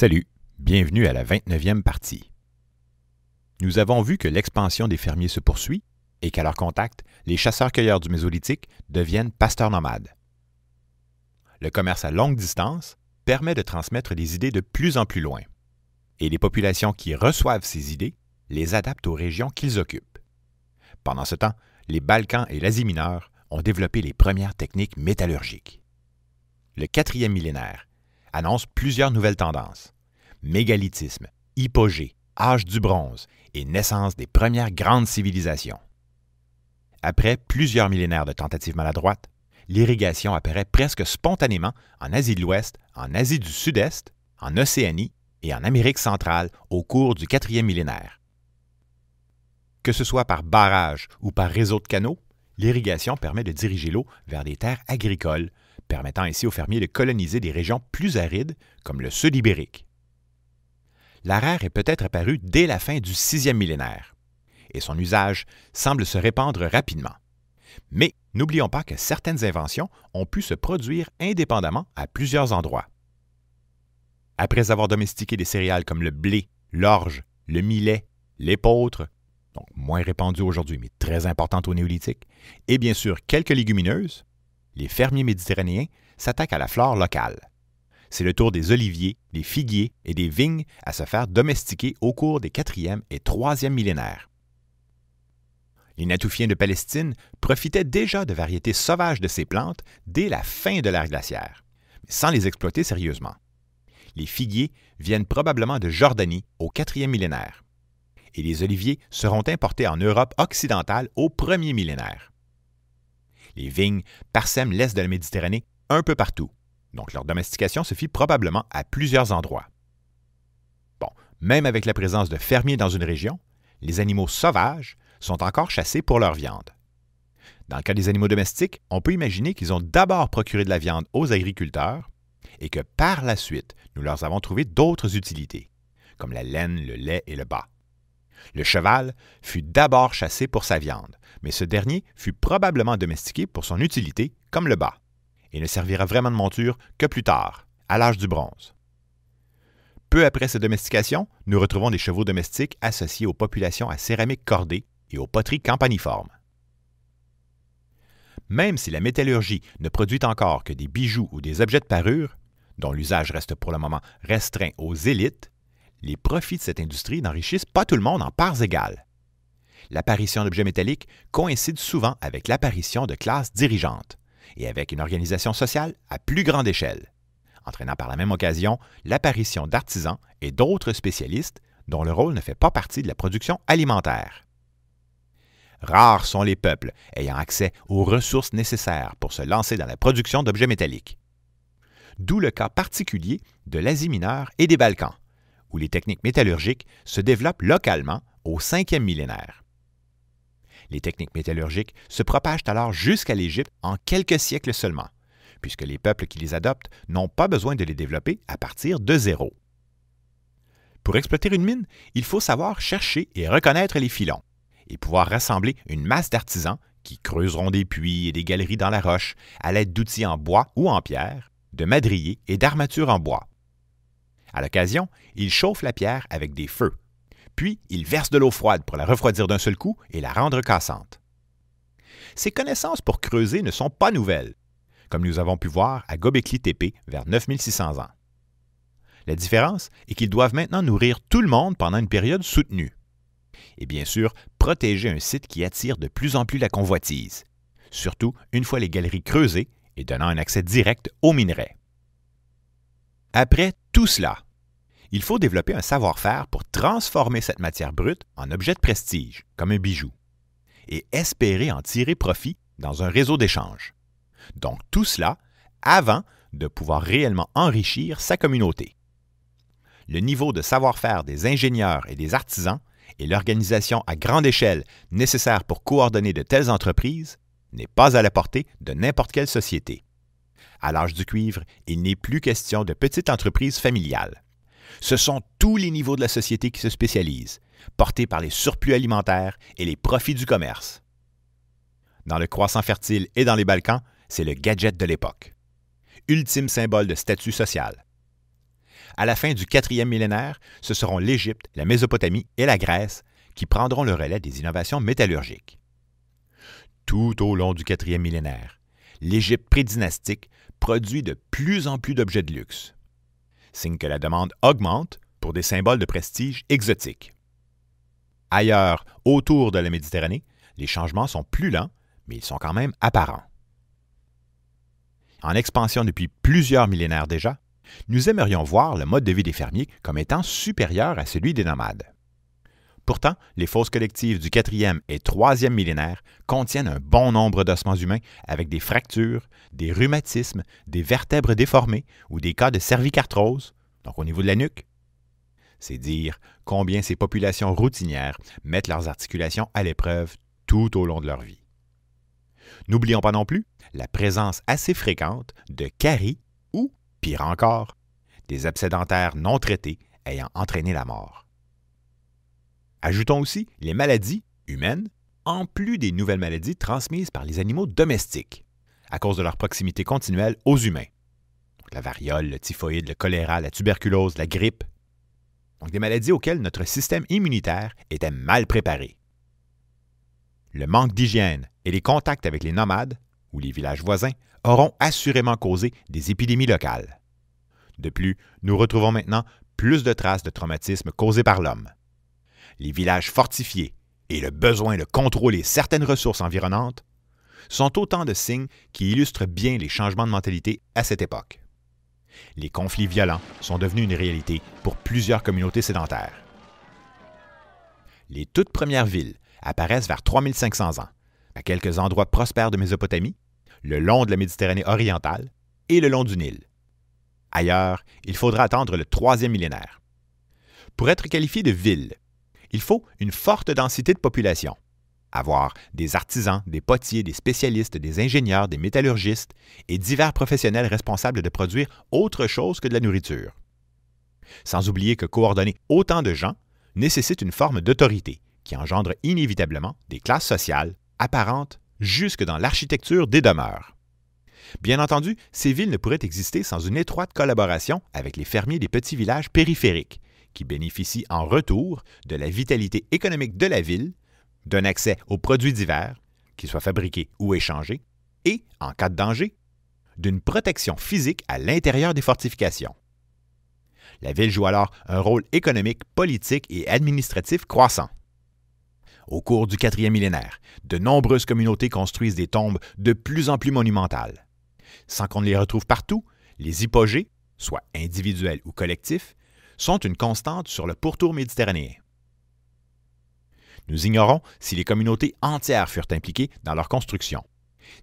Salut, bienvenue à la 29e partie. Nous avons vu que l'expansion des fermiers se poursuit et qu'à leur contact, les chasseurs-cueilleurs du Mésolithique deviennent pasteurs nomades. Le commerce à longue distance permet de transmettre des idées de plus en plus loin, et les populations qui reçoivent ces idées les adaptent aux régions qu'ils occupent. Pendant ce temps, les Balkans et l'Asie mineure ont développé les premières techniques métallurgiques. Le quatrième millénaire annonce plusieurs nouvelles tendances. Mégalithisme, hypogée, âge du bronze et naissance des premières grandes civilisations. Après plusieurs millénaires de tentatives maladroites, l'irrigation apparaît presque spontanément en Asie de l'Ouest, en Asie du Sud-Est, en Océanie et en Amérique centrale au cours du quatrième millénaire. Que ce soit par barrage ou par réseau de canaux, l'irrigation permet de diriger l'eau vers des terres agricoles permettant ainsi aux fermiers de coloniser des régions plus arides, comme le sud ibérique. L'araire est peut-être apparue dès la fin du sixième millénaire, et son usage semble se répandre rapidement. Mais n'oublions pas que certaines inventions ont pu se produire indépendamment à plusieurs endroits. Après avoir domestiqué des céréales comme le blé, l'orge, le millet, l'épeautre, donc moins répandues aujourd'hui mais très importantes au néolithique, et bien sûr quelques légumineuses, les fermiers méditerranéens s'attaquent à la flore locale. C'est le tour des oliviers, des figuiers et des vignes à se faire domestiquer au cours des 4e et 3e millénaires. Les Natoufiens de Palestine profitaient déjà de variétés sauvages de ces plantes dès la fin de l'ère glaciaire, sans les exploiter sérieusement. Les figuiers viennent probablement de Jordanie au 4e millénaire, et les oliviers seront importés en Europe occidentale au 1er millénaire. Les vignes parsèment l'est de la Méditerranée un peu partout, donc leur domestication se fit probablement à plusieurs endroits. Bon, même avec la présence de fermiers dans une région, les animaux sauvages sont encore chassés pour leur viande. Dans le cas des animaux domestiques, on peut imaginer qu'ils ont d'abord procuré de la viande aux agriculteurs et que par la suite, nous leur avons trouvé d'autres utilités, comme la laine, le lait et le bas. Le cheval fut d'abord chassé pour sa viande, mais ce dernier fut probablement domestiqué pour son utilité comme le bas, et ne servira vraiment de monture que plus tard, à l'âge du bronze. Peu après sa domestication, nous retrouvons des chevaux domestiques associés aux populations à céramique cordée et aux poteries campaniformes. Même si la métallurgie ne produit encore que des bijoux ou des objets de parure, dont l'usage reste pour le moment restreint aux élites, les profits de cette industrie n'enrichissent pas tout le monde en parts égales. L'apparition d'objets métalliques coïncide souvent avec l'apparition de classes dirigeantes et avec une organisation sociale à plus grande échelle, entraînant par la même occasion l'apparition d'artisans et d'autres spécialistes dont le rôle ne fait pas partie de la production alimentaire. Rares sont les peuples ayant accès aux ressources nécessaires pour se lancer dans la production d'objets métalliques. D'où le cas particulier de l'Asie mineure et des Balkans, où les techniques métallurgiques se développent localement au 5e millénaire. Les techniques métallurgiques se propagent alors jusqu'à l'Égypte en quelques siècles seulement, puisque les peuples qui les adoptent n'ont pas besoin de les développer à partir de zéro. Pour exploiter une mine, il faut savoir chercher et reconnaître les filons, et pouvoir rassembler une masse d'artisans qui creuseront des puits et des galeries dans la roche à l'aide d'outils en bois ou en pierre, de madriers et d'armatures en bois, à l'occasion, il chauffe la pierre avec des feux. Puis, il verse de l'eau froide pour la refroidir d'un seul coup et la rendre cassante. Ces connaissances pour creuser ne sont pas nouvelles, comme nous avons pu voir à Gobekli Tepe vers 9600 ans. La différence est qu'ils doivent maintenant nourrir tout le monde pendant une période soutenue. Et bien sûr, protéger un site qui attire de plus en plus la convoitise, surtout une fois les galeries creusées et donnant un accès direct aux minerais. Après tout cela, il faut développer un savoir-faire pour transformer cette matière brute en objet de prestige, comme un bijou, et espérer en tirer profit dans un réseau d'échanges. Donc tout cela avant de pouvoir réellement enrichir sa communauté. Le niveau de savoir-faire des ingénieurs et des artisans et l'organisation à grande échelle nécessaire pour coordonner de telles entreprises n'est pas à la portée de n'importe quelle société. À l'âge du cuivre, il n'est plus question de petites entreprises familiales. Ce sont tous les niveaux de la société qui se spécialisent, portés par les surplus alimentaires et les profits du commerce. Dans le croissant fertile et dans les Balkans, c'est le gadget de l'époque. Ultime symbole de statut social. À la fin du quatrième millénaire, ce seront l'Égypte, la Mésopotamie et la Grèce qui prendront le relais des innovations métallurgiques. Tout au long du quatrième millénaire, l'Égypte prédynastique produit de plus en plus d'objets de luxe, signe que la demande augmente pour des symboles de prestige exotiques. Ailleurs, autour de la Méditerranée, les changements sont plus lents, mais ils sont quand même apparents. En expansion depuis plusieurs millénaires déjà, nous aimerions voir le mode de vie des fermiers comme étant supérieur à celui des nomades. Pourtant, les fosses collectives du 4e et 3e millénaire contiennent un bon nombre d'ossements humains avec des fractures, des rhumatismes, des vertèbres déformées ou des cas de cervicarthrose, donc au niveau de la nuque. C'est dire combien ces populations routinières mettent leurs articulations à l'épreuve tout au long de leur vie. N'oublions pas non plus la présence assez fréquente de caries ou, pire encore, des dentaires non traités ayant entraîné la mort. Ajoutons aussi les maladies humaines, en plus des nouvelles maladies transmises par les animaux domestiques, à cause de leur proximité continuelle aux humains. la variole, le typhoïde, le choléra, la tuberculose, la grippe. Donc des maladies auxquelles notre système immunitaire était mal préparé. Le manque d'hygiène et les contacts avec les nomades ou les villages voisins auront assurément causé des épidémies locales. De plus, nous retrouvons maintenant plus de traces de traumatismes causés par l'homme les villages fortifiés et le besoin de contrôler certaines ressources environnantes sont autant de signes qui illustrent bien les changements de mentalité à cette époque. Les conflits violents sont devenus une réalité pour plusieurs communautés sédentaires. Les toutes premières villes apparaissent vers 3500 ans, à quelques endroits prospères de Mésopotamie, le long de la Méditerranée orientale et le long du Nil. Ailleurs, il faudra attendre le troisième millénaire. Pour être qualifié de ville, il faut une forte densité de population. Avoir des artisans, des potiers, des spécialistes, des ingénieurs, des métallurgistes et divers professionnels responsables de produire autre chose que de la nourriture. Sans oublier que coordonner autant de gens nécessite une forme d'autorité qui engendre inévitablement des classes sociales apparentes jusque dans l'architecture des demeures. Bien entendu, ces villes ne pourraient exister sans une étroite collaboration avec les fermiers des petits villages périphériques, qui bénéficient en retour de la vitalité économique de la ville, d'un accès aux produits divers, qu'ils soient fabriqués ou échangés, et, en cas de danger, d'une protection physique à l'intérieur des fortifications. La ville joue alors un rôle économique, politique et administratif croissant. Au cours du quatrième millénaire, de nombreuses communautés construisent des tombes de plus en plus monumentales. Sans qu'on ne les retrouve partout, les hypogées, soit individuels ou collectifs, sont une constante sur le pourtour méditerranéen. Nous ignorons si les communautés entières furent impliquées dans leur construction,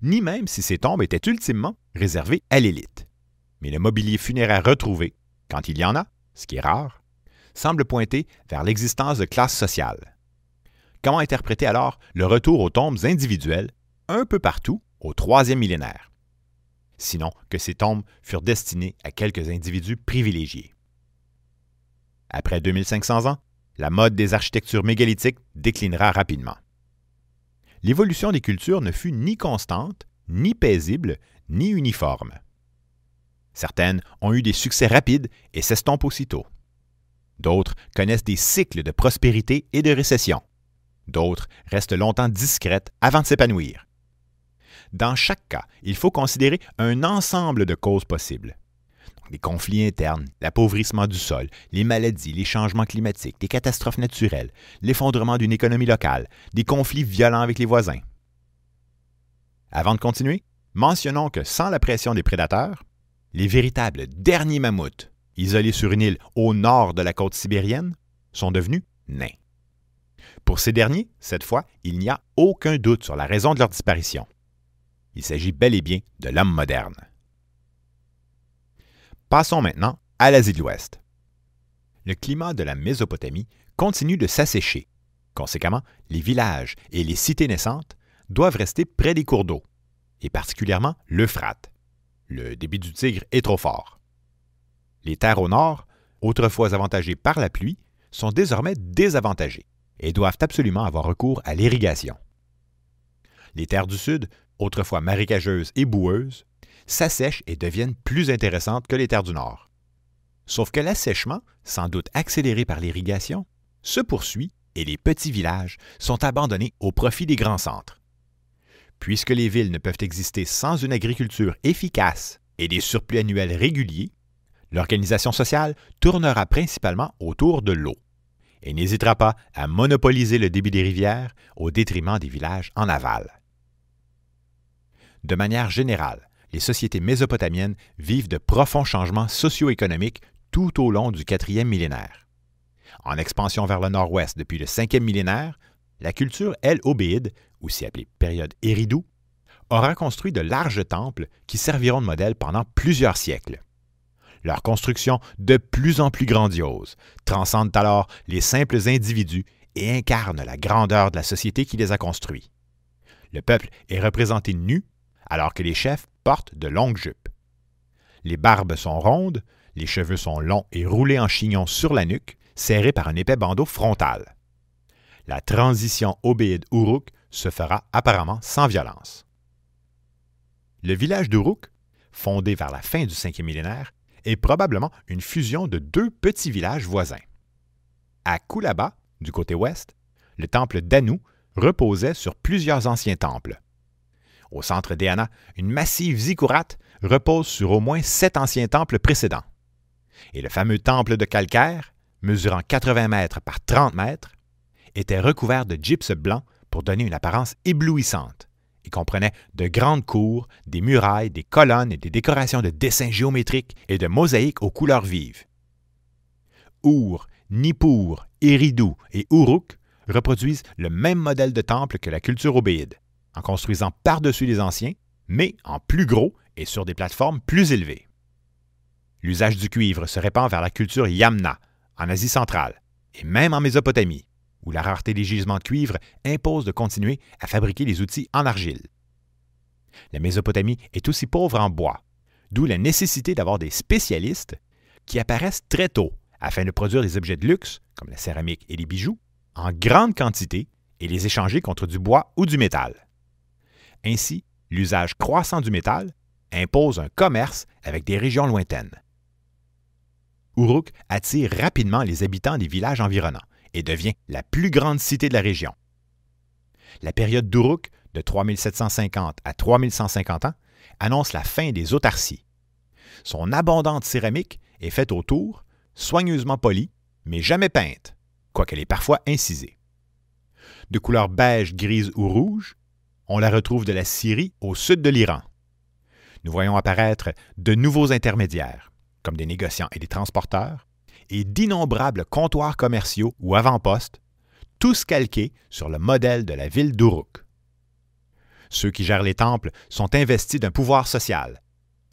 ni même si ces tombes étaient ultimement réservées à l'élite. Mais le mobilier funéraire retrouvé, quand il y en a, ce qui est rare, semble pointer vers l'existence de classes sociales. Comment interpréter alors le retour aux tombes individuelles un peu partout au troisième millénaire? Sinon que ces tombes furent destinées à quelques individus privilégiés. Après 2500 ans, la mode des architectures mégalithiques déclinera rapidement. L'évolution des cultures ne fut ni constante, ni paisible, ni uniforme. Certaines ont eu des succès rapides et s'estompent aussitôt. D'autres connaissent des cycles de prospérité et de récession. D'autres restent longtemps discrètes avant de s'épanouir. Dans chaque cas, il faut considérer un ensemble de causes possibles les conflits internes, l'appauvrissement du sol, les maladies, les changements climatiques, les catastrophes naturelles, l'effondrement d'une économie locale, des conflits violents avec les voisins. Avant de continuer, mentionnons que sans la pression des prédateurs, les véritables derniers mammouths, isolés sur une île au nord de la côte sibérienne, sont devenus nains. Pour ces derniers, cette fois, il n'y a aucun doute sur la raison de leur disparition. Il s'agit bel et bien de l'homme moderne. Passons maintenant à l'Asie de l'Ouest. Le climat de la Mésopotamie continue de s'assécher. Conséquemment, les villages et les cités naissantes doivent rester près des cours d'eau, et particulièrement l'Euphrate. Le débit du Tigre est trop fort. Les terres au nord, autrefois avantagées par la pluie, sont désormais désavantagées et doivent absolument avoir recours à l'irrigation. Les terres du sud, autrefois marécageuses et boueuses, s'assèchent et deviennent plus intéressantes que les terres du Nord. Sauf que l'assèchement, sans doute accéléré par l'irrigation, se poursuit et les petits villages sont abandonnés au profit des grands centres. Puisque les villes ne peuvent exister sans une agriculture efficace et des surplus annuels réguliers, l'organisation sociale tournera principalement autour de l'eau et n'hésitera pas à monopoliser le débit des rivières au détriment des villages en aval. De manière générale, les sociétés mésopotamiennes vivent de profonds changements socio-économiques tout au long du quatrième millénaire. En expansion vers le nord-ouest depuis le cinquième millénaire, la culture El-Obéide, aussi appelée période Éridou, aura construit de larges temples qui serviront de modèle pendant plusieurs siècles. Leur construction, de plus en plus grandiose, transcende alors les simples individus et incarne la grandeur de la société qui les a construits. Le peuple est représenté nu, alors que les chefs portent de longues jupes. Les barbes sont rondes, les cheveux sont longs et roulés en chignon sur la nuque, serrés par un épais bandeau frontal. La transition obéide Uruk se fera apparemment sans violence. Le village d'Uruk, fondé vers la fin du 5e millénaire, est probablement une fusion de deux petits villages voisins. À Kulaba, du côté ouest, le temple d'Anu reposait sur plusieurs anciens temples, au centre d'Eana, une massive zikourate repose sur au moins sept anciens temples précédents. Et le fameux temple de calcaire, mesurant 80 mètres par 30 mètres, était recouvert de gypse blanc pour donner une apparence éblouissante et comprenait de grandes cours, des murailles, des colonnes et des décorations de dessins géométriques et de mosaïques aux couleurs vives. Our, Nippur, Eridu et Uruk reproduisent le même modèle de temple que la culture obéide, en construisant par-dessus les anciens, mais en plus gros et sur des plateformes plus élevées. L'usage du cuivre se répand vers la culture yamna, en Asie centrale, et même en Mésopotamie, où la rareté des gisements de cuivre impose de continuer à fabriquer les outils en argile. La Mésopotamie est aussi pauvre en bois, d'où la nécessité d'avoir des spécialistes qui apparaissent très tôt afin de produire des objets de luxe, comme la céramique et les bijoux, en grande quantité et les échanger contre du bois ou du métal. Ainsi, l'usage croissant du métal impose un commerce avec des régions lointaines. Uruk attire rapidement les habitants des villages environnants et devient la plus grande cité de la région. La période d'Uruk, de 3750 à 3150 ans, annonce la fin des autarcies. Son abondante céramique est faite autour, soigneusement polie, mais jamais peinte, quoiqu'elle est parfois incisée. De couleur beige, grise ou rouge, on la retrouve de la Syrie au sud de l'Iran. Nous voyons apparaître de nouveaux intermédiaires, comme des négociants et des transporteurs, et d'innombrables comptoirs commerciaux ou avant-postes, tous calqués sur le modèle de la ville d'Uruk. Ceux qui gèrent les temples sont investis d'un pouvoir social,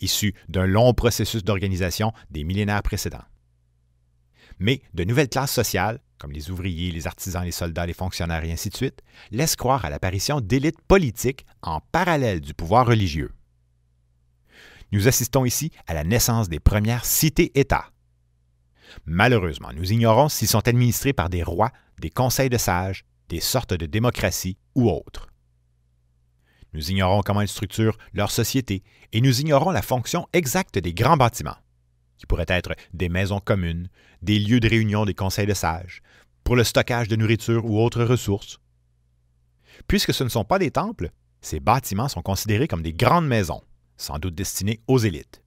issu d'un long processus d'organisation des millénaires précédents. Mais de nouvelles classes sociales comme les ouvriers, les artisans, les soldats, les fonctionnaires et ainsi de suite, laissent croire à l'apparition d'élites politiques en parallèle du pouvoir religieux. Nous assistons ici à la naissance des premières cités-États. Malheureusement, nous ignorons s'ils sont administrés par des rois, des conseils de sages, des sortes de démocraties ou autres. Nous ignorons comment ils structurent leur société et nous ignorons la fonction exacte des grands bâtiments qui pourraient être des maisons communes, des lieux de réunion des conseils de sages, pour le stockage de nourriture ou autres ressources. Puisque ce ne sont pas des temples, ces bâtiments sont considérés comme des grandes maisons, sans doute destinées aux élites.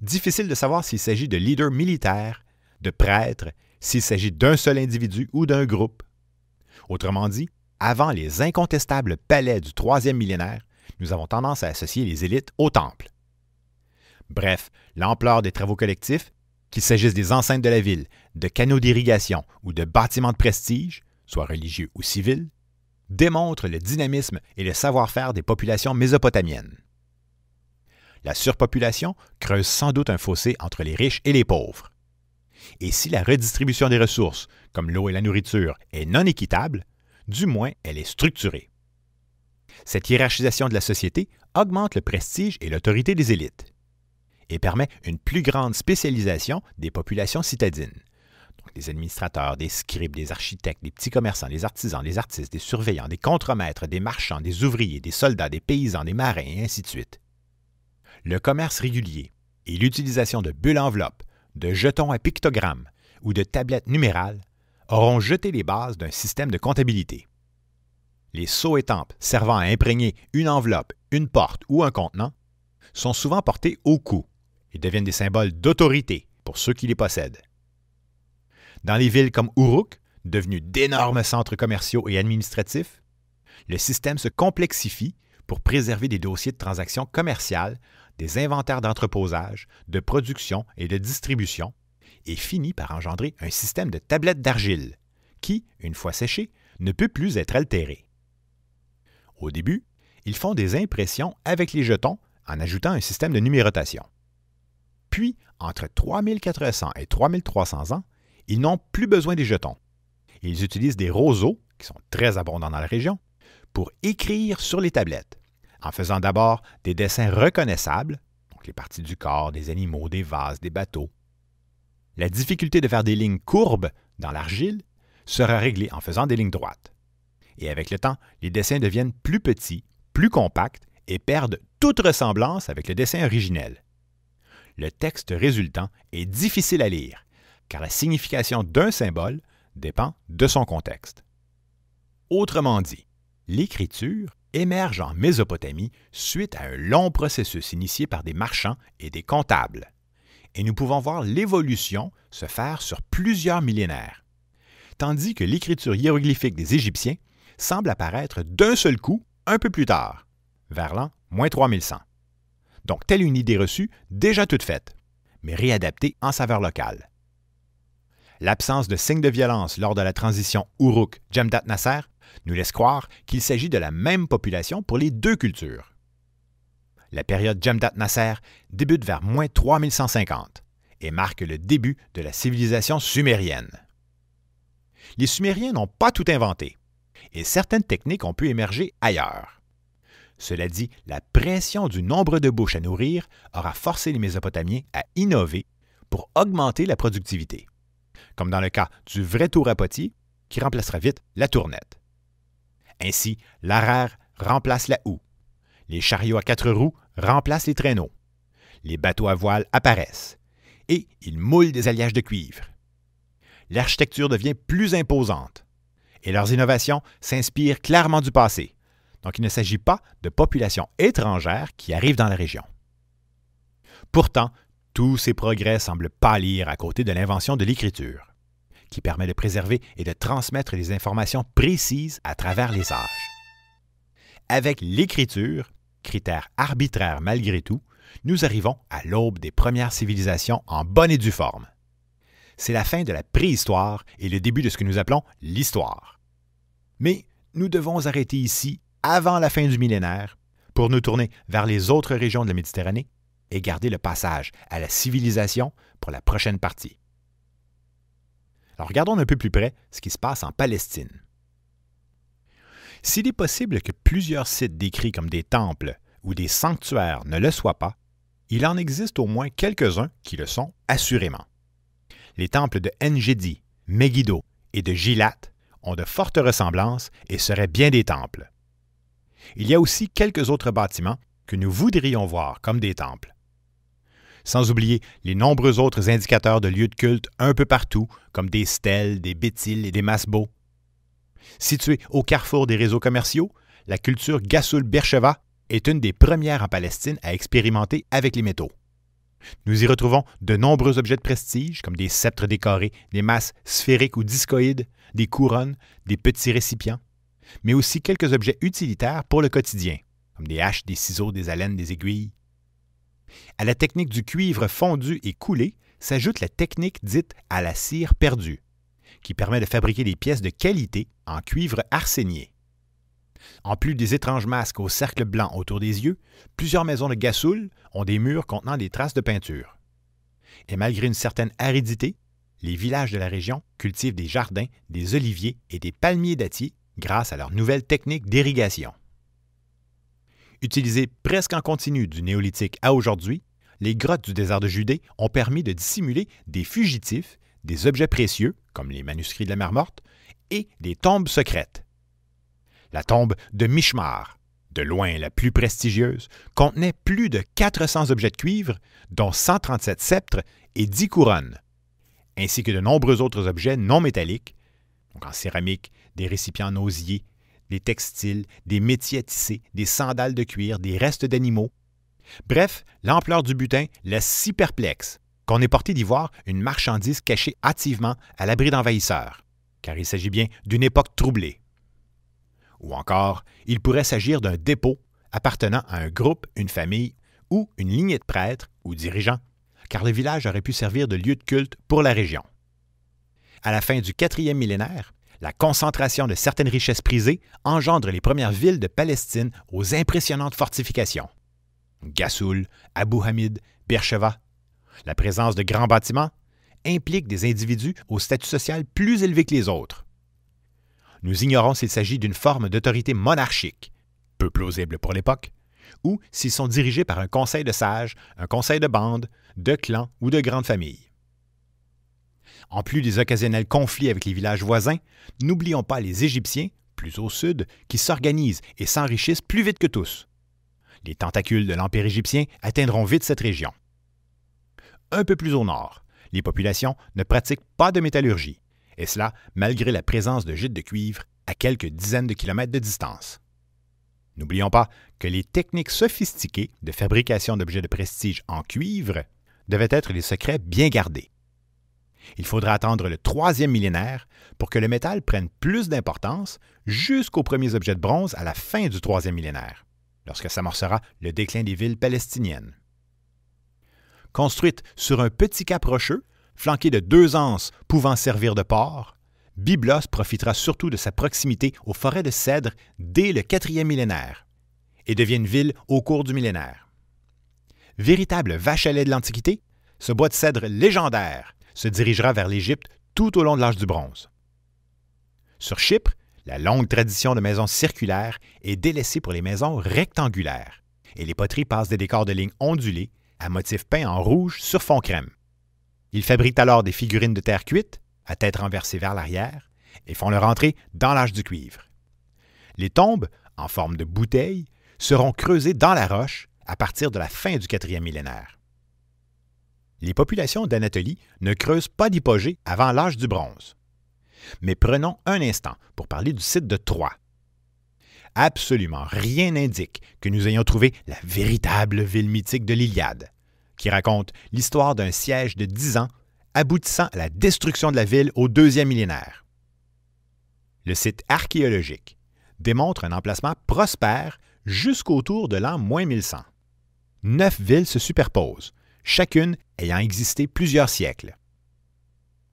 Difficile de savoir s'il s'agit de leaders militaires, de prêtres, s'il s'agit d'un seul individu ou d'un groupe. Autrement dit, avant les incontestables palais du troisième millénaire, nous avons tendance à associer les élites aux temples. Bref, l'ampleur des travaux collectifs, qu'il s'agisse des enceintes de la ville, de canaux d'irrigation ou de bâtiments de prestige, soit religieux ou civils, démontre le dynamisme et le savoir-faire des populations mésopotamiennes. La surpopulation creuse sans doute un fossé entre les riches et les pauvres. Et si la redistribution des ressources, comme l'eau et la nourriture, est non équitable, du moins elle est structurée. Cette hiérarchisation de la société augmente le prestige et l'autorité des élites et permet une plus grande spécialisation des populations citadines. Donc, des administrateurs, des scribes, des architectes, des petits commerçants, des artisans, des artistes, des surveillants, des contremaîtres, des marchands, des ouvriers, des soldats, des paysans, des marins, et ainsi de suite. Le commerce régulier et l'utilisation de bulles enveloppes, de jetons à pictogrammes ou de tablettes numérales auront jeté les bases d'un système de comptabilité. Les sceaux et tempes servant à imprégner une enveloppe, une porte ou un contenant sont souvent portés au cou ils deviennent des symboles d'autorité pour ceux qui les possèdent. Dans les villes comme Uruk, devenues d'énormes centres commerciaux et administratifs, le système se complexifie pour préserver des dossiers de transactions commerciales, des inventaires d'entreposage, de production et de distribution, et finit par engendrer un système de tablettes d'argile qui, une fois séchées, ne peut plus être altéré. Au début, ils font des impressions avec les jetons en ajoutant un système de numérotation. Puis, entre 3400 et 3300 ans, ils n'ont plus besoin des jetons. Ils utilisent des roseaux, qui sont très abondants dans la région, pour écrire sur les tablettes, en faisant d'abord des dessins reconnaissables, donc les parties du corps, des animaux, des vases, des bateaux. La difficulté de faire des lignes courbes dans l'argile sera réglée en faisant des lignes droites. Et avec le temps, les dessins deviennent plus petits, plus compacts et perdent toute ressemblance avec le dessin originel le texte résultant est difficile à lire, car la signification d'un symbole dépend de son contexte. Autrement dit, l'écriture émerge en Mésopotamie suite à un long processus initié par des marchands et des comptables, et nous pouvons voir l'évolution se faire sur plusieurs millénaires, tandis que l'écriture hiéroglyphique des Égyptiens semble apparaître d'un seul coup un peu plus tard, vers l'an 3100. Donc, telle une idée reçue, déjà toute faite, mais réadaptée en saveur locale. L'absence de signes de violence lors de la transition Uruk-Jamdat Nasser nous laisse croire qu'il s'agit de la même population pour les deux cultures. La période Jamdat Nasser débute vers moins 3150 et marque le début de la civilisation sumérienne. Les Sumériens n'ont pas tout inventé, et certaines techniques ont pu émerger ailleurs. Cela dit, la pression du nombre de bouches à nourrir aura forcé les Mésopotamiens à innover pour augmenter la productivité, comme dans le cas du vrai tour à potier qui remplacera vite la tournette. Ainsi, l'arare remplace la houe, les chariots à quatre roues remplacent les traîneaux, les bateaux à voile apparaissent et ils moulent des alliages de cuivre. L'architecture devient plus imposante et leurs innovations s'inspirent clairement du passé, donc il ne s'agit pas de populations étrangères qui arrivent dans la région. Pourtant, tous ces progrès semblent pâlir à côté de l'invention de l'écriture, qui permet de préserver et de transmettre des informations précises à travers les âges. Avec l'écriture, critère arbitraire malgré tout, nous arrivons à l'aube des premières civilisations en bonne et due forme. C'est la fin de la préhistoire et le début de ce que nous appelons l'histoire. Mais nous devons arrêter ici avant la fin du millénaire pour nous tourner vers les autres régions de la Méditerranée et garder le passage à la civilisation pour la prochaine partie. Alors regardons un peu plus près ce qui se passe en Palestine. S'il est possible que plusieurs sites décrits comme des temples ou des sanctuaires ne le soient pas, il en existe au moins quelques-uns qui le sont assurément. Les temples de Engedi, Megiddo et de Gilat ont de fortes ressemblances et seraient bien des temples. Il y a aussi quelques autres bâtiments que nous voudrions voir comme des temples. Sans oublier les nombreux autres indicateurs de lieux de culte un peu partout, comme des stèles, des bétiles et des masbeaux. Située au carrefour des réseaux commerciaux, la culture Gassoul-Bercheva est une des premières en Palestine à expérimenter avec les métaux. Nous y retrouvons de nombreux objets de prestige, comme des sceptres décorés, des masses sphériques ou discoïdes, des couronnes, des petits récipients mais aussi quelques objets utilitaires pour le quotidien, comme des haches, des ciseaux, des haleines, des aiguilles. À la technique du cuivre fondu et coulé s'ajoute la technique dite à la cire perdue, qui permet de fabriquer des pièces de qualité en cuivre arsénié. En plus des étranges masques au cercle blanc autour des yeux, plusieurs maisons de Gassoul ont des murs contenant des traces de peinture. Et malgré une certaine aridité, les villages de la région cultivent des jardins, des oliviers et des palmiers dattiers grâce à leur nouvelle technique d'irrigation. Utilisées presque en continu du néolithique à aujourd'hui, les grottes du désert de Judée ont permis de dissimuler des fugitifs, des objets précieux, comme les manuscrits de la mer morte, et des tombes secrètes. La tombe de Mishmar, de loin la plus prestigieuse, contenait plus de 400 objets de cuivre, dont 137 sceptres et 10 couronnes, ainsi que de nombreux autres objets non métalliques, donc en céramique, des récipients en osier, des textiles, des métiers tissés, des sandales de cuir, des restes d'animaux. Bref, l'ampleur du butin laisse si perplexe qu'on est porté d'y voir une marchandise cachée hâtivement à l'abri d'envahisseurs, car il s'agit bien d'une époque troublée. Ou encore, il pourrait s'agir d'un dépôt appartenant à un groupe, une famille ou une lignée de prêtres ou dirigeants, car le village aurait pu servir de lieu de culte pour la région. À la fin du quatrième millénaire, la concentration de certaines richesses prisées engendre les premières villes de Palestine aux impressionnantes fortifications. Gassoul, Abu Hamid, Beersheba. La présence de grands bâtiments implique des individus au statut social plus élevé que les autres. Nous ignorons s'il s'agit d'une forme d'autorité monarchique, peu plausible pour l'époque, ou s'ils sont dirigés par un conseil de sages, un conseil de bandes, de clans ou de grandes familles. En plus des occasionnels conflits avec les villages voisins, n'oublions pas les Égyptiens, plus au sud, qui s'organisent et s'enrichissent plus vite que tous. Les tentacules de l'Empire égyptien atteindront vite cette région. Un peu plus au nord, les populations ne pratiquent pas de métallurgie, et cela malgré la présence de gîtes de cuivre à quelques dizaines de kilomètres de distance. N'oublions pas que les techniques sophistiquées de fabrication d'objets de prestige en cuivre devaient être des secrets bien gardés. Il faudra attendre le troisième millénaire pour que le métal prenne plus d'importance jusqu'aux premiers objets de bronze à la fin du troisième millénaire, lorsque s'amorcera le déclin des villes palestiniennes. Construite sur un petit cap rocheux, flanqué de deux anses pouvant servir de port, Byblos profitera surtout de sa proximité aux forêts de cèdres dès le quatrième millénaire et devient une ville au cours du millénaire. Véritable vache à lait de l'Antiquité, ce bois de cèdre légendaire se dirigera vers l'Égypte tout au long de l'âge du bronze. Sur Chypre, la longue tradition de maisons circulaires est délaissée pour les maisons rectangulaires, et les poteries passent des décors de lignes ondulées à motifs peints en rouge sur fond crème. Ils fabriquent alors des figurines de terre cuite, à tête renversée vers l'arrière, et font leur entrée dans l'âge du cuivre. Les tombes, en forme de bouteilles, seront creusées dans la roche à partir de la fin du quatrième millénaire les populations d'Anatolie ne creusent pas d'hypogée avant l'âge du bronze. Mais prenons un instant pour parler du site de Troie. Absolument rien n'indique que nous ayons trouvé la véritable ville mythique de l'Iliade, qui raconte l'histoire d'un siège de dix ans aboutissant à la destruction de la ville au deuxième millénaire. Le site archéologique démontre un emplacement prospère jusqu'autour de l'an 1100. Neuf villes se superposent, chacune ayant existé plusieurs siècles.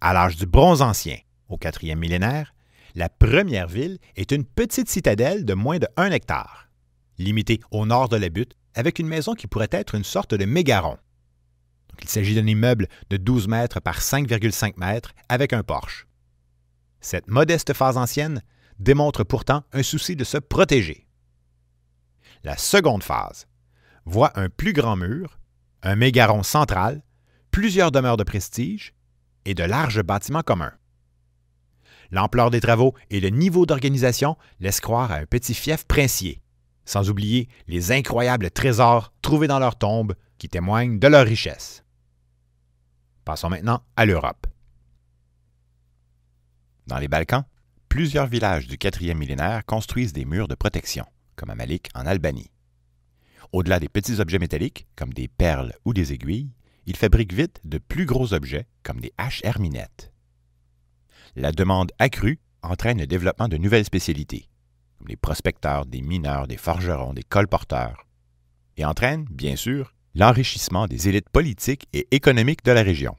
À l'âge du bronze ancien, au quatrième millénaire, la première ville est une petite citadelle de moins de 1 hectare, limitée au nord de la butte avec une maison qui pourrait être une sorte de mégaron. il s'agit d'un immeuble de 12 mètres par 5,5 mètres avec un porche. Cette modeste phase ancienne démontre pourtant un souci de se protéger. La seconde phase voit un plus grand mur, un mégaron central plusieurs demeures de prestige et de larges bâtiments communs. L'ampleur des travaux et le niveau d'organisation laissent croire à un petit fief princier, sans oublier les incroyables trésors trouvés dans leurs tombes qui témoignent de leur richesse. Passons maintenant à l'Europe. Dans les Balkans, plusieurs villages du quatrième millénaire construisent des murs de protection, comme à Malik en Albanie. Au-delà des petits objets métalliques, comme des perles ou des aiguilles, il fabrique vite de plus gros objets comme des haches herminettes. La demande accrue entraîne le développement de nouvelles spécialités, comme les prospecteurs, des mineurs, des forgerons, des colporteurs, et entraîne, bien sûr, l'enrichissement des élites politiques et économiques de la région.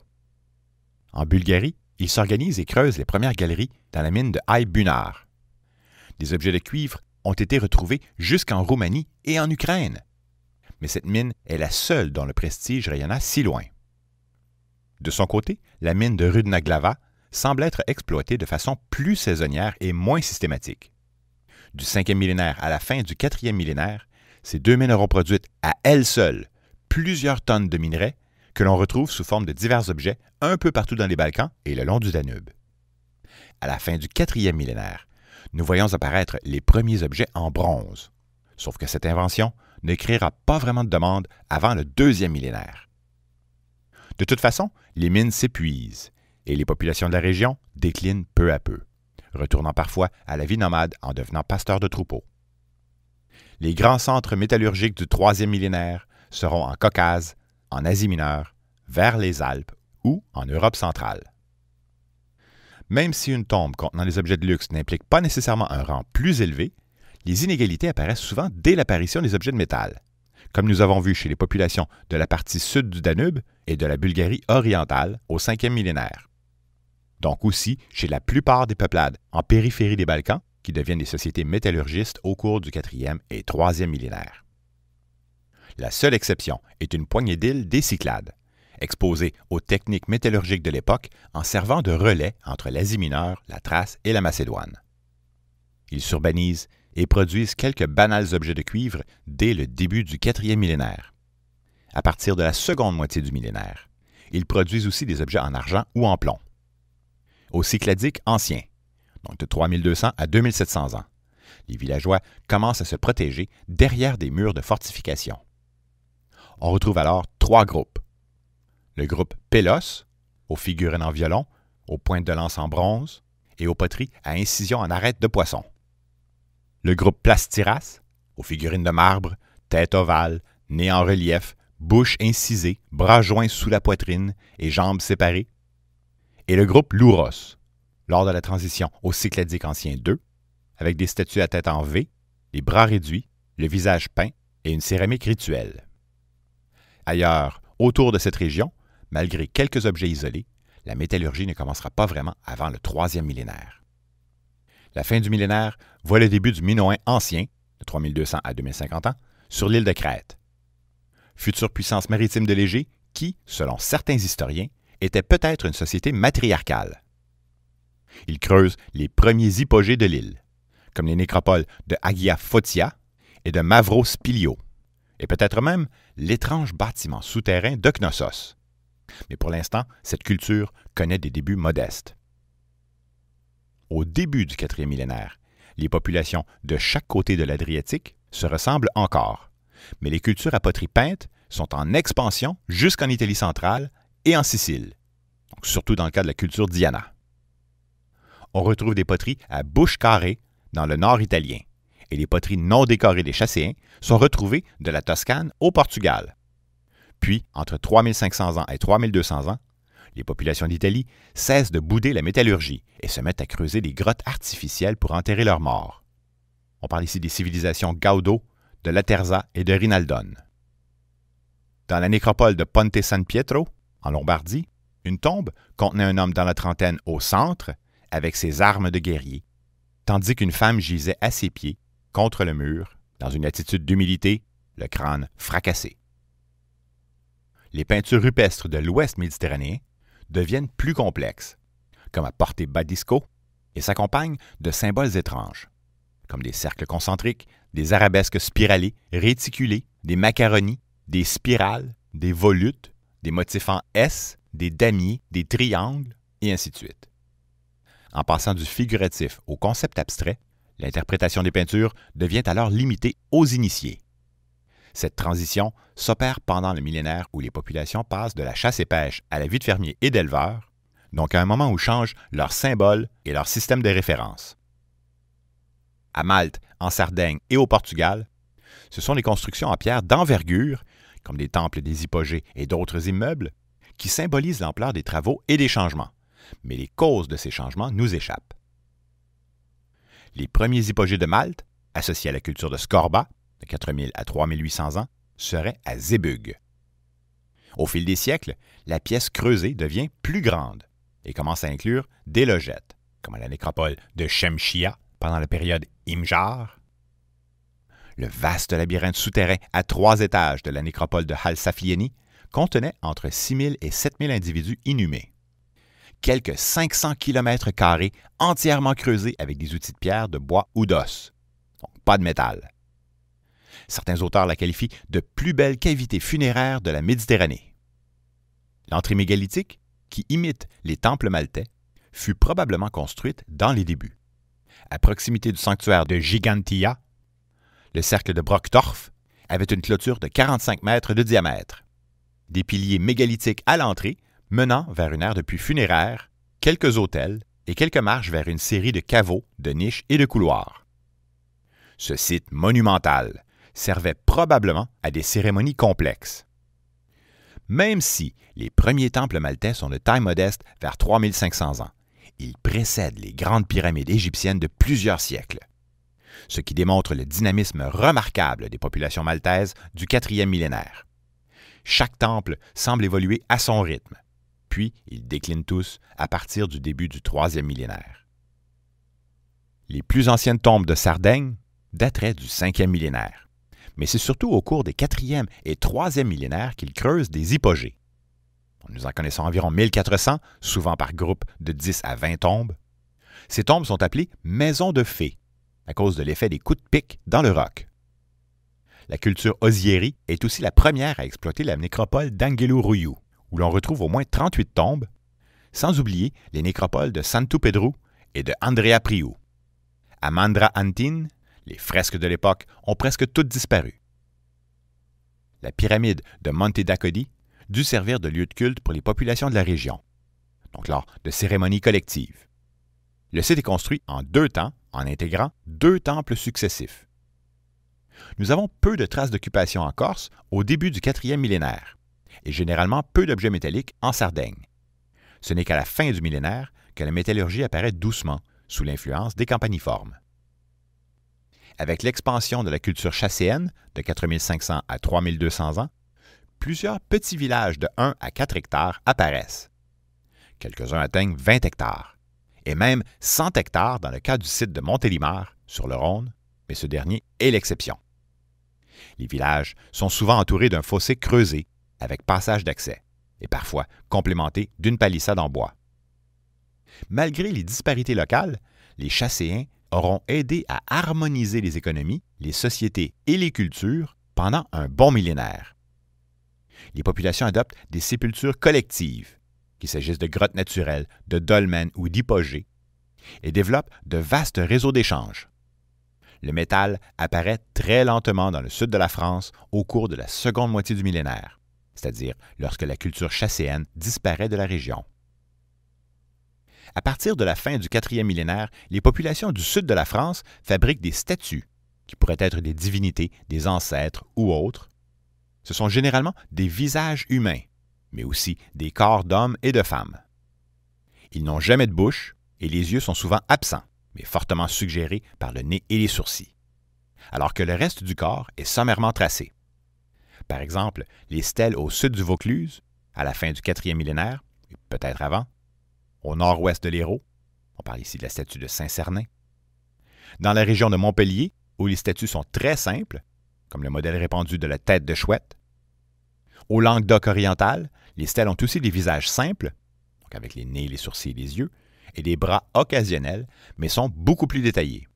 En Bulgarie, il s'organise et creuse les premières galeries dans la mine de haï Bunar. Des objets de cuivre ont été retrouvés jusqu'en Roumanie et en Ukraine, mais cette mine est la seule dont le prestige rayonna si loin. De son côté, la mine de Rudnaglava semble être exploitée de façon plus saisonnière et moins systématique. Du 5e millénaire à la fin du 4e millénaire, ces deux mines auront produit à elles seules plusieurs tonnes de minerais que l'on retrouve sous forme de divers objets un peu partout dans les Balkans et le long du Danube. À la fin du 4e millénaire, nous voyons apparaître les premiers objets en bronze. Sauf que cette invention ne créera pas vraiment de demande avant le deuxième millénaire. De toute façon, les mines s'épuisent et les populations de la région déclinent peu à peu, retournant parfois à la vie nomade en devenant pasteurs de troupeaux. Les grands centres métallurgiques du troisième millénaire seront en Caucase, en Asie mineure, vers les Alpes ou en Europe centrale. Même si une tombe contenant des objets de luxe n'implique pas nécessairement un rang plus élevé, les inégalités apparaissent souvent dès l'apparition des objets de métal, comme nous avons vu chez les populations de la partie sud du Danube et de la Bulgarie orientale au 5e millénaire. Donc aussi chez la plupart des peuplades en périphérie des Balkans qui deviennent des sociétés métallurgistes au cours du 4e et 3e millénaire. La seule exception est une poignée d'îles des Cyclades, exposées aux techniques métallurgiques de l'époque en servant de relais entre l'Asie mineure, la Thrace et la Macédoine. Ils s'urbanisent et produisent quelques banals objets de cuivre dès le début du quatrième millénaire. À partir de la seconde moitié du millénaire, ils produisent aussi des objets en argent ou en plomb. Au Cycladique ancien, donc de 3200 à 2700 ans, les villageois commencent à se protéger derrière des murs de fortification. On retrouve alors trois groupes. Le groupe Pélos, aux figurines en violon, aux pointes de lance en bronze et aux poteries à incision en arête de poisson. Le groupe Plastiras, aux figurines de marbre, tête ovale, nez en relief, bouche incisée, bras joints sous la poitrine et jambes séparées. Et le groupe Louros, lors de la transition au Cycladique Ancien II, avec des statues à tête en V, les bras réduits, le visage peint et une céramique rituelle. Ailleurs, autour de cette région, malgré quelques objets isolés, la métallurgie ne commencera pas vraiment avant le troisième millénaire la fin du millénaire voit le début du Minoen ancien, de 3200 à 2050 ans, sur l'île de Crète. Future puissance maritime de l'Égée qui, selon certains historiens, était peut-être une société matriarcale. Il creuse les premiers hypogées de l'île, comme les nécropoles de Agia Photia et de Mavros Pilio, et peut-être même l'étrange bâtiment souterrain de Knossos. Mais pour l'instant, cette culture connaît des débuts modestes au début du quatrième millénaire. Les populations de chaque côté de l'Adriatique se ressemblent encore, mais les cultures à poteries peintes sont en expansion jusqu'en Italie centrale et en Sicile, surtout dans le cas de la culture Diana. On retrouve des poteries à bouche carrée dans le nord italien, et les poteries non décorées des Chasséens sont retrouvées de la Toscane au Portugal. Puis, entre 3500 ans et 3200 ans, les populations d'Italie cessent de bouder la métallurgie et se mettent à creuser des grottes artificielles pour enterrer leurs morts. On parle ici des civilisations Gaudo, de Laterza et de Rinaldon. Dans la nécropole de Ponte San Pietro, en Lombardie, une tombe contenait un homme dans la trentaine au centre, avec ses armes de guerrier, tandis qu'une femme gisait à ses pieds, contre le mur, dans une attitude d'humilité, le crâne fracassé. Les peintures rupestres de l'Ouest méditerranéen deviennent plus complexes, comme à portée badisco, et s'accompagnent de symboles étranges, comme des cercles concentriques, des arabesques spiralées, réticulées, des macaronis, des spirales, des volutes, des motifs en S, des damiers, des triangles, et ainsi de suite. En passant du figuratif au concept abstrait, l'interprétation des peintures devient alors limitée aux initiés. Cette transition s'opère pendant le millénaire où les populations passent de la chasse et pêche à la vie de fermiers et d'éleveurs, donc à un moment où changent leurs symboles et leur système de référence. À Malte, en Sardaigne et au Portugal, ce sont les constructions en pierre d'envergure, comme des temples des hypogées et d'autres immeubles, qui symbolisent l'ampleur des travaux et des changements. Mais les causes de ces changements nous échappent. Les premiers hypogées de Malte, associés à la culture de Scorba, de 4000 à 3800 ans, serait à Zébug. Au fil des siècles, la pièce creusée devient plus grande et commence à inclure des logettes, comme à la nécropole de Shemshia pendant la période Imjar. Le vaste labyrinthe souterrain à trois étages de la nécropole de Halsafieni contenait entre 6000 et 7000 individus inhumés. Quelques 500 km entièrement creusés avec des outils de pierre, de bois ou d'os. Donc pas de métal. Certains auteurs la qualifient de plus belle cavité funéraire de la Méditerranée. L'entrée mégalithique, qui imite les temples maltais, fut probablement construite dans les débuts. À proximité du sanctuaire de Gigantia, le cercle de Brocktorf avait une clôture de 45 mètres de diamètre. Des piliers mégalithiques à l'entrée, menant vers une aire de puits funéraire, quelques autels et quelques marches vers une série de caveaux, de niches et de couloirs. Ce site monumental servaient probablement à des cérémonies complexes. Même si les premiers temples maltais sont de taille modeste vers 3500 ans, ils précèdent les grandes pyramides égyptiennes de plusieurs siècles, ce qui démontre le dynamisme remarquable des populations maltaises du quatrième millénaire. Chaque temple semble évoluer à son rythme, puis ils déclinent tous à partir du début du troisième millénaire. Les plus anciennes tombes de Sardaigne dateraient du cinquième millénaire mais c'est surtout au cours des 4e et 3e millénaires qu'ils creusent des hypogées. Nous en connaissons environ 1400, souvent par groupe de 10 à 20 tombes. Ces tombes sont appelées maisons de fées, à cause de l'effet des coups de pic dans le roc. La culture osieri est aussi la première à exploiter la nécropole d'Angelo-Ruyu, où l'on retrouve au moins 38 tombes, sans oublier les nécropoles de Santo Pedro et de Andrea Priou. À Mandra Antin, les fresques de l'époque ont presque toutes disparu. La pyramide de Monte d'Acodi dut servir de lieu de culte pour les populations de la région, donc lors de cérémonies collectives. Le site est construit en deux temps en intégrant deux temples successifs. Nous avons peu de traces d'occupation en Corse au début du quatrième millénaire et généralement peu d'objets métalliques en Sardaigne. Ce n'est qu'à la fin du millénaire que la métallurgie apparaît doucement sous l'influence des campaniformes avec l'expansion de la culture chasséenne de 4500 à 3200 ans, plusieurs petits villages de 1 à 4 hectares apparaissent. Quelques-uns atteignent 20 hectares, et même 100 hectares dans le cas du site de Montélimar, sur le Rhône, mais ce dernier est l'exception. Les villages sont souvent entourés d'un fossé creusé, avec passage d'accès, et parfois complémenté d'une palissade en bois. Malgré les disparités locales, les Chasséens auront aidé à harmoniser les économies, les sociétés et les cultures pendant un bon millénaire. Les populations adoptent des sépultures collectives, qu'il s'agisse de grottes naturelles, de dolmens ou d'hypogées, et développent de vastes réseaux d'échanges. Le métal apparaît très lentement dans le sud de la France au cours de la seconde moitié du millénaire, c'est-à-dire lorsque la culture chasséenne disparaît de la région. À partir de la fin du quatrième millénaire, les populations du sud de la France fabriquent des statues, qui pourraient être des divinités, des ancêtres ou autres. Ce sont généralement des visages humains, mais aussi des corps d'hommes et de femmes. Ils n'ont jamais de bouche et les yeux sont souvent absents, mais fortement suggérés par le nez et les sourcils, alors que le reste du corps est sommairement tracé. Par exemple, les stèles au sud du Vaucluse, à la fin du quatrième millénaire, peut-être avant, au nord-ouest de l'Hérault, on parle ici de la statue de Saint-Cernin, dans la région de Montpellier, où les statues sont très simples, comme le modèle répandu de la tête de chouette. Au Languedoc oriental, les stèles ont aussi des visages simples, donc avec les nez, les sourcils les yeux, et des bras occasionnels, mais sont beaucoup plus détaillés.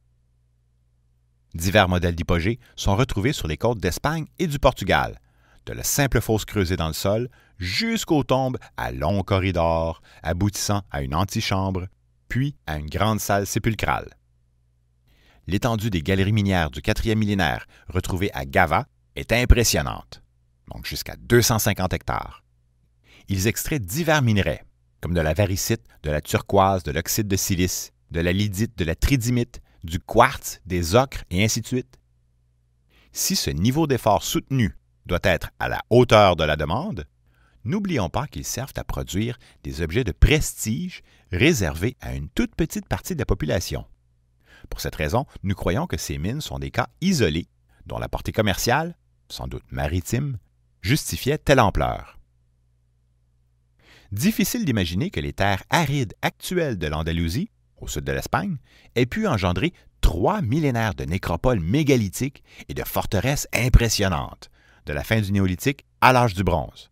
Divers modèles d'hypogées sont retrouvés sur les côtes d'Espagne et du Portugal, de la simple fosse creusée dans le sol jusqu'aux tombes à longs corridors, aboutissant à une antichambre, puis à une grande salle sépulcrale. L'étendue des galeries minières du quatrième millénaire, retrouvées à Gava, est impressionnante, donc jusqu'à 250 hectares. Ils extraient divers minerais, comme de la varicite, de la turquoise, de l'oxyde de silice, de la lidite, de la tridimite, du quartz, des ocres et ainsi de suite. Si ce niveau d'effort soutenu doit être à la hauteur de la demande, N'oublions pas qu'ils servent à produire des objets de prestige réservés à une toute petite partie de la population. Pour cette raison, nous croyons que ces mines sont des cas isolés dont la portée commerciale, sans doute maritime, justifiait telle ampleur. Difficile d'imaginer que les terres arides actuelles de l'Andalousie, au sud de l'Espagne, aient pu engendrer trois millénaires de nécropoles mégalithiques et de forteresses impressionnantes, de la fin du néolithique à l'âge du bronze.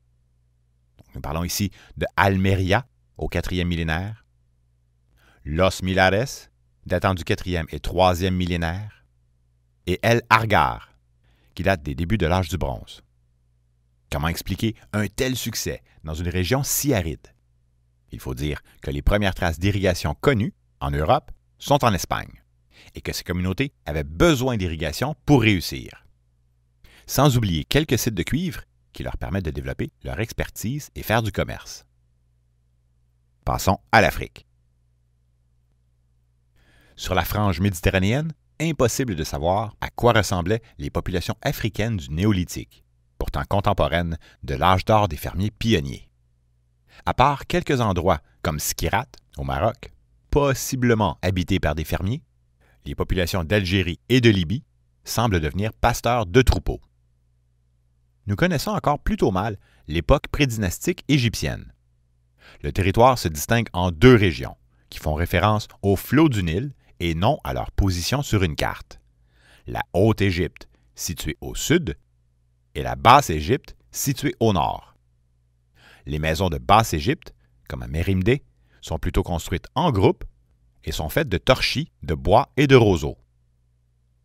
Nous parlons ici de Almeria au quatrième millénaire, Los Milares, datant du quatrième et troisième millénaire, et El Argar, qui date des débuts de l'âge du bronze. Comment expliquer un tel succès dans une région si aride? Il faut dire que les premières traces d'irrigation connues en Europe sont en Espagne et que ces communautés avaient besoin d'irrigation pour réussir. Sans oublier quelques sites de cuivre qui leur permettent de développer leur expertise et faire du commerce. Passons à l'Afrique. Sur la frange méditerranéenne, impossible de savoir à quoi ressemblaient les populations africaines du néolithique, pourtant contemporaines de l'âge d'or des fermiers pionniers. À part quelques endroits comme Skirat, au Maroc, possiblement habités par des fermiers, les populations d'Algérie et de Libye semblent devenir pasteurs de troupeaux nous connaissons encore plutôt mal l'époque prédynastique égyptienne. Le territoire se distingue en deux régions, qui font référence au flot du Nil et non à leur position sur une carte. La Haute-Égypte, située au sud, et la Basse-Égypte, située au nord. Les maisons de Basse-Égypte, comme à Mérimdé, sont plutôt construites en groupe et sont faites de torchis, de bois et de roseaux.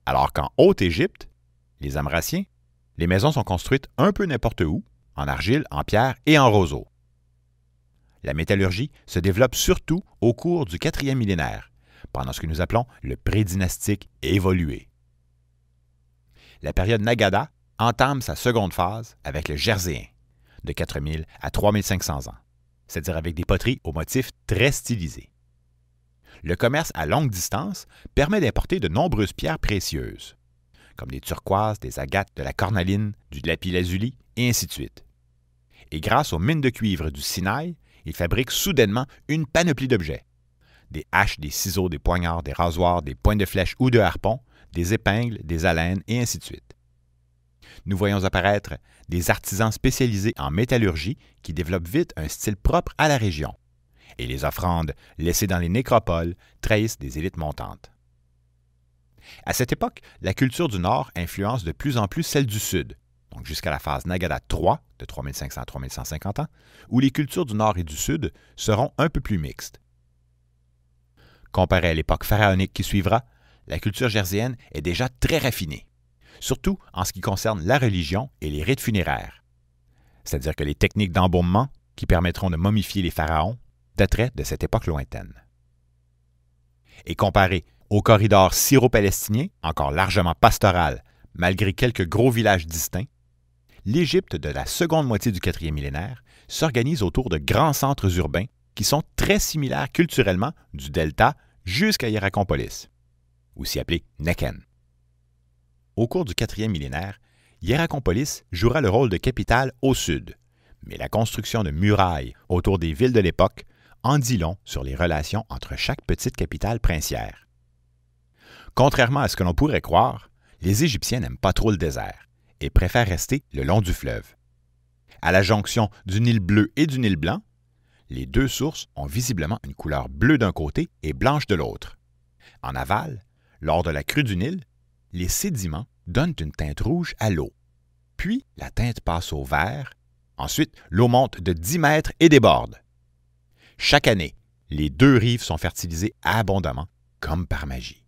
Alors qu'en Haute-Égypte, les Amraciens les maisons sont construites un peu n'importe où, en argile, en pierre et en roseau. La métallurgie se développe surtout au cours du quatrième millénaire, pendant ce que nous appelons le prédynastique évolué. La période Nagada entame sa seconde phase avec le Jerséen, de 4000 à 3500 ans, c'est-à-dire avec des poteries aux motifs très stylisés. Le commerce à longue distance permet d'importer de nombreuses pierres précieuses, comme des turquoises, des agates, de la cornaline, du lapis-lazuli, et ainsi de suite. Et grâce aux mines de cuivre du Sinaï, ils fabriquent soudainement une panoplie d'objets. Des haches, des ciseaux, des poignards, des rasoirs, des points de flèche ou de harpons, des épingles, des haleines, et ainsi de suite. Nous voyons apparaître des artisans spécialisés en métallurgie qui développent vite un style propre à la région. Et les offrandes laissées dans les nécropoles trahissent des élites montantes. À cette époque, la culture du Nord influence de plus en plus celle du Sud, donc jusqu'à la phase Nagada III, de 3500 à 3150 ans, où les cultures du Nord et du Sud seront un peu plus mixtes. Comparée à l'époque pharaonique qui suivra, la culture jerséenne est déjà très raffinée, surtout en ce qui concerne la religion et les rites funéraires. C'est-à-dire que les techniques d'embaumement qui permettront de momifier les pharaons dateraient de cette époque lointaine. Et comparé au corridor syro-palestinien, encore largement pastoral, malgré quelques gros villages distincts, l'Égypte de la seconde moitié du quatrième millénaire s'organise autour de grands centres urbains qui sont très similaires culturellement du delta jusqu'à Hierakonpolis, aussi appelé Neken. Au cours du quatrième millénaire, Hierakonpolis jouera le rôle de capitale au sud, mais la construction de murailles autour des villes de l'époque en dit long sur les relations entre chaque petite capitale princière. Contrairement à ce que l'on pourrait croire, les Égyptiens n'aiment pas trop le désert et préfèrent rester le long du fleuve. À la jonction du Nil bleu et du Nil blanc, les deux sources ont visiblement une couleur bleue d'un côté et blanche de l'autre. En aval, lors de la crue du Nil, les sédiments donnent une teinte rouge à l'eau. Puis la teinte passe au vert. Ensuite, l'eau monte de 10 mètres et déborde. Chaque année, les deux rives sont fertilisées abondamment, comme par magie.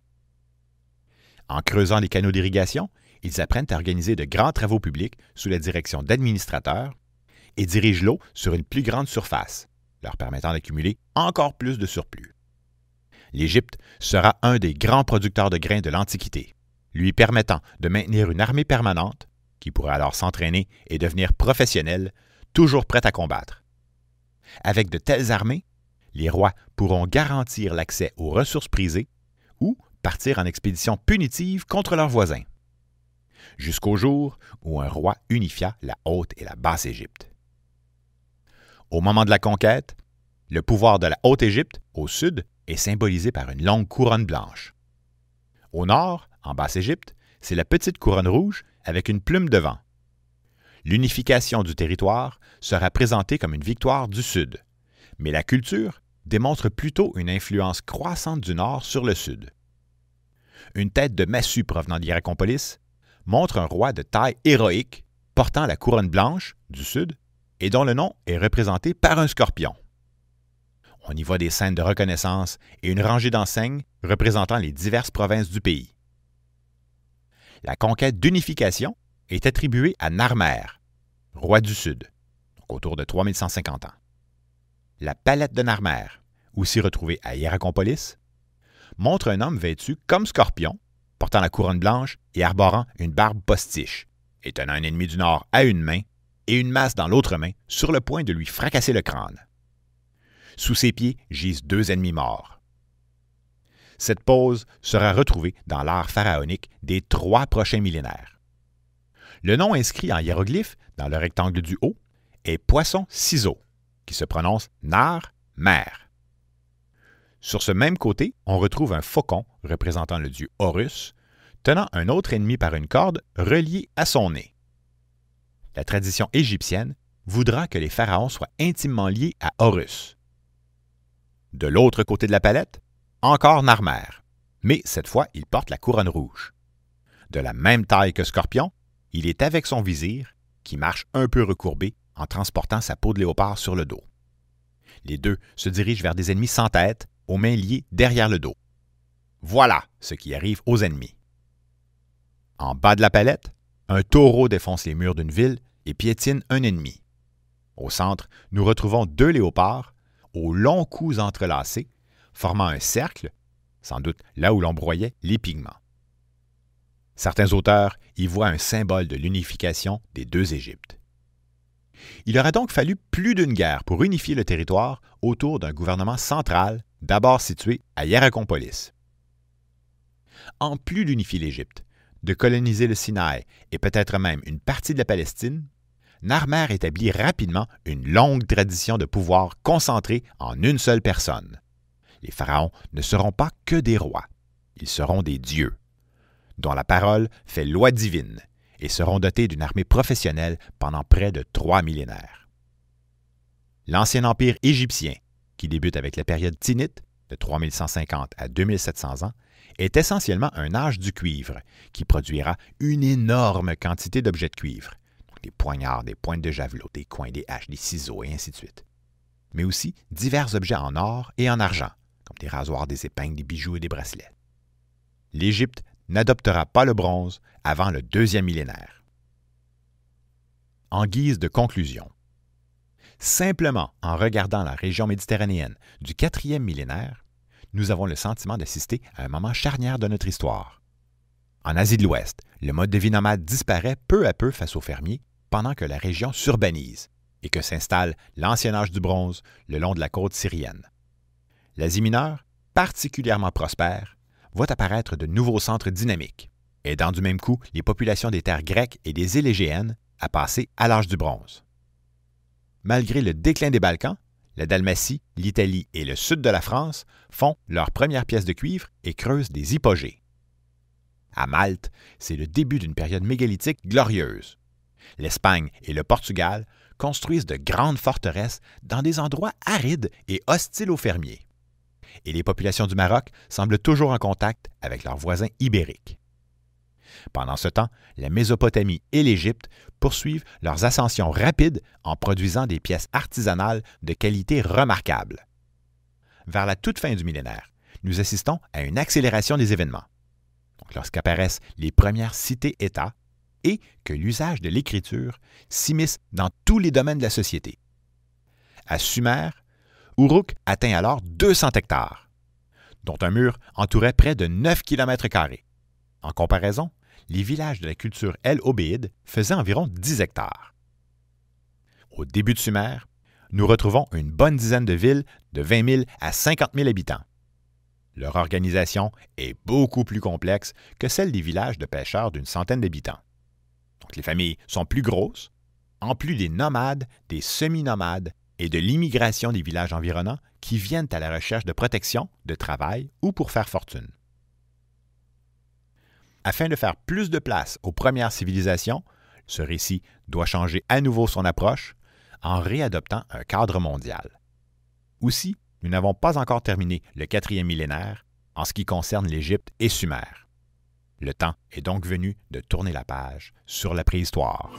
En creusant les canaux d'irrigation, ils apprennent à organiser de grands travaux publics sous la direction d'administrateurs et dirigent l'eau sur une plus grande surface, leur permettant d'accumuler encore plus de surplus. L'Égypte sera un des grands producteurs de grains de l'Antiquité, lui permettant de maintenir une armée permanente qui pourra alors s'entraîner et devenir professionnelle, toujours prête à combattre. Avec de telles armées, les rois pourront garantir l'accès aux ressources prisées partir en expédition punitive contre leurs voisins, jusqu'au jour où un roi unifia la Haute et la Basse-Égypte. Au moment de la conquête, le pouvoir de la Haute-Égypte, au sud, est symbolisé par une longue couronne blanche. Au nord, en Basse-Égypte, c'est la petite couronne rouge avec une plume devant. L'unification du territoire sera présentée comme une victoire du Sud, mais la culture démontre plutôt une influence croissante du Nord sur le Sud une tête de massue provenant d'Hieracompolis montre un roi de taille héroïque portant la couronne blanche du sud et dont le nom est représenté par un scorpion. On y voit des scènes de reconnaissance et une rangée d'enseignes représentant les diverses provinces du pays. La conquête d'unification est attribuée à Narmer, roi du Sud, autour de 3150 ans. La palette de Narmer, aussi retrouvée à Hieracompolis, montre un homme vêtu comme Scorpion, portant la couronne blanche et arborant une barbe postiche, et tenant un ennemi du Nord à une main et une masse dans l'autre main sur le point de lui fracasser le crâne. Sous ses pieds gisent deux ennemis morts. Cette pose sera retrouvée dans l'art pharaonique des trois prochains millénaires. Le nom inscrit en hiéroglyphe dans le rectangle du haut est poisson-ciseau, qui se prononce nar-mer. Sur ce même côté, on retrouve un faucon représentant le dieu Horus, tenant un autre ennemi par une corde reliée à son nez. La tradition égyptienne voudra que les pharaons soient intimement liés à Horus. De l'autre côté de la palette, encore Narmer, mais cette fois il porte la couronne rouge. De la même taille que Scorpion, il est avec son vizir, qui marche un peu recourbé en transportant sa peau de léopard sur le dos. Les deux se dirigent vers des ennemis sans tête, aux mains liées derrière le dos. Voilà ce qui arrive aux ennemis. En bas de la palette, un taureau défonce les murs d'une ville et piétine un ennemi. Au centre, nous retrouvons deux léopards, aux longs coups entrelacés, formant un cercle, sans doute là où l'on broyait les pigments. Certains auteurs y voient un symbole de l'unification des deux Égyptes. Il aurait donc fallu plus d'une guerre pour unifier le territoire autour d'un gouvernement central d'abord situé à Hierakonpolis. En plus d'unifier l'Égypte, de coloniser le Sinaï et peut-être même une partie de la Palestine, Narmer établit rapidement une longue tradition de pouvoir concentré en une seule personne. Les pharaons ne seront pas que des rois, ils seront des dieux, dont la parole fait loi divine, et seront dotés d'une armée professionnelle pendant près de trois millénaires. L'ancien empire égyptien qui débute avec la période tinite de 3150 à 2700 ans, est essentiellement un âge du cuivre, qui produira une énorme quantité d'objets de cuivre, des poignards, des pointes de javelot, des coins, des haches, des ciseaux et ainsi de suite. Mais aussi divers objets en or et en argent, comme des rasoirs, des épingles, des bijoux et des bracelets. L'Égypte n'adoptera pas le bronze avant le deuxième millénaire. En guise de conclusion, Simplement en regardant la région méditerranéenne du quatrième millénaire, nous avons le sentiment d'assister à un moment charnière de notre histoire. En Asie de l'Ouest, le mode de vie nomade disparaît peu à peu face aux fermiers pendant que la région s'urbanise et que s'installe l'ancien âge du bronze le long de la côte syrienne. L'Asie mineure, particulièrement prospère, voit apparaître de nouveaux centres dynamiques, aidant du même coup les populations des terres grecques et des égéennes à passer à l'âge du bronze malgré le déclin des Balkans, la Dalmatie, l'Italie et le sud de la France font leurs premières pièces de cuivre et creusent des hypogées. À Malte, c'est le début d'une période mégalithique glorieuse. L'Espagne et le Portugal construisent de grandes forteresses dans des endroits arides et hostiles aux fermiers. Et les populations du Maroc semblent toujours en contact avec leurs voisins ibériques. Pendant ce temps, la Mésopotamie et l'Égypte poursuivent leurs ascensions rapides en produisant des pièces artisanales de qualité remarquable. Vers la toute fin du millénaire, nous assistons à une accélération des événements. Lorsqu'apparaissent les premières cités-États et que l'usage de l'écriture s'immisce dans tous les domaines de la société. À Sumer, Uruk atteint alors 200 hectares, dont un mur entourait près de 9 km. En comparaison, les villages de la culture El-Obéide faisaient environ 10 hectares. Au début de Sumer, nous retrouvons une bonne dizaine de villes de 20 000 à 50 000 habitants. Leur organisation est beaucoup plus complexe que celle des villages de pêcheurs d'une centaine d'habitants. Donc les familles sont plus grosses, en plus des nomades, des semi-nomades et de l'immigration des villages environnants qui viennent à la recherche de protection, de travail ou pour faire fortune. Afin de faire plus de place aux premières civilisations, ce récit doit changer à nouveau son approche en réadoptant un cadre mondial. Aussi, nous n'avons pas encore terminé le quatrième millénaire en ce qui concerne l'Égypte et Sumer. Le temps est donc venu de tourner la page sur la préhistoire.